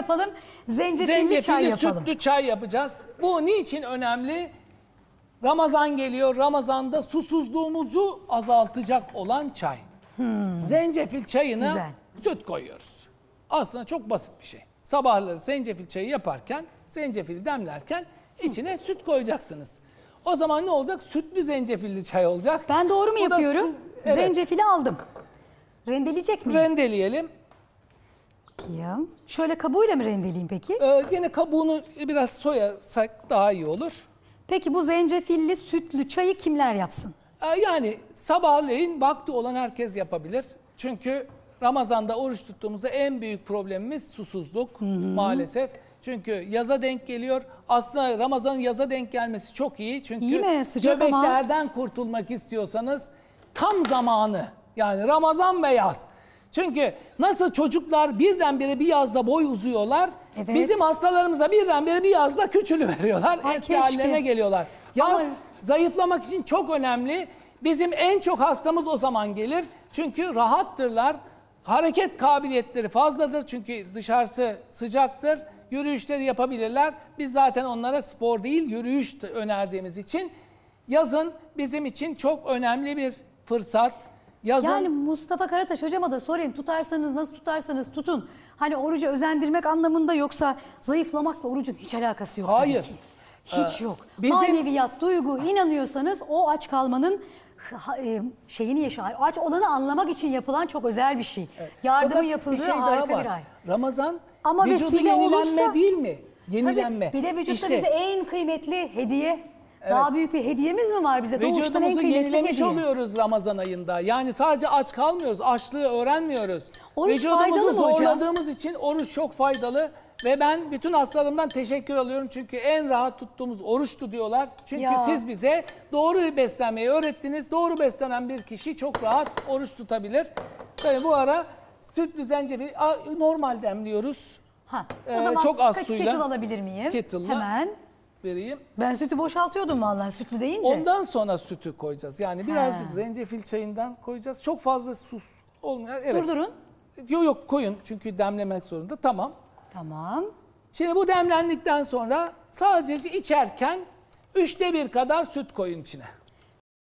yapalım. Zencefilli, Zencefilli çay yapalım. sütlü çay yapacağız. Bu niçin önemli? Ramazan geliyor. Ramazanda susuzluğumuzu azaltacak olan çay. Hmm. Zencefil çayına Güzel. süt koyuyoruz. Aslında çok basit bir şey. Sabahları zencefil çayı yaparken, zencefili demlerken içine süt koyacaksınız. O zaman ne olacak? Sütlü zencefilli çay olacak. Ben doğru mu Bu yapıyorum? su- evet. Zencefili aldım. Rendeleyecek miyim? Rendeleyelim. Bakayım. Şöyle kabuğuyla mı rendeleyeyim peki? Ee, gene kabuğunu biraz soyarsak daha iyi olur. Peki bu zencefilli sütlü çayı kimler yapsın? Ee, yani sabahleyin vakti olan herkes yapabilir. Çünkü Ramazan'da oruç tuttuğumuzda en büyük problemimiz susuzluk hmm. maalesef. Çünkü yaza denk geliyor. Aslında Ramazan'ın yaza denk gelmesi çok iyi. Çünkü iyi mi? Sıcak göbeklerden ama. kurtulmak istiyorsanız tam zamanı. Yani Ramazan ve yaz. Çünkü nasıl çocuklar birdenbire bir yazda boy uzuyorlar. Evet. Bizim hastalarımıza birdenbire bir yazda küçülüveriyorlar. Ay, Eski keşke. hallerine geliyorlar. Yaz Ama... zayıflamak için çok önemli. Bizim en çok hastamız o zaman gelir. Çünkü rahattırlar. Hareket kabiliyetleri fazladır. Çünkü dışarısı sıcaktır. Yürüyüşleri yapabilirler. Biz zaten onlara spor değil yürüyüş önerdiğimiz için yazın bizim için çok önemli bir fırsat. Yazan... Yani Mustafa Karataş hocama da sorayım tutarsanız nasıl tutarsanız tutun. Hani orucu özendirmek anlamında yoksa zayıflamakla orucun hiç alakası yok Hayır. ki. Hiç ee, yok. Bizim... Maneviyat, duygu inanıyorsanız o aç kalmanın e, şeyini yaşa aç olanı anlamak için yapılan çok özel bir şey. Evet. Yardımın yapıldığı bir şey harika bir ay. Ramazan Ama vücudu yenilenme olursa, değil mi? Yenilenme. Tabii, bir de vücutta işte, bize en kıymetli hediye daha büyük bir hediyemiz mi var bize? Doğuştan en Vücudumuzu kıymetli yenilemiş hediye. oluyoruz Ramazan ayında. Yani sadece aç kalmıyoruz, açlığı öğrenmiyoruz. Oruç faydalı Vücudumuzu mı hocam? için oruç çok faydalı. Ve ben bütün hastalarımdan teşekkür alıyorum çünkü en rahat tuttuğumuz oruçtu diyorlar. Çünkü Ya. siz bize doğru beslenmeyi öğrettiniz. Doğru beslenen bir kişi çok rahat oruç tutabilir. Tabii bu ara sütlü zencefil normal demliyoruz. Ha, o Ee, zaman çok az kaç suyla. kettle alabilir miyim? Kettle'la. Hemen vereyim. Ben sütü boşaltıyordum vallahi sütlü deyince. Ondan sonra sütü koyacağız. Yani birazcık He. zencefil çayından koyacağız. Çok fazla sus olmuyor. Evet. Durdurun. Yok yok koyun çünkü demlemek zorunda. Tamam. Tamam. Şimdi bu demlendikten sonra sadece içerken üçte bir kadar süt koyun içine.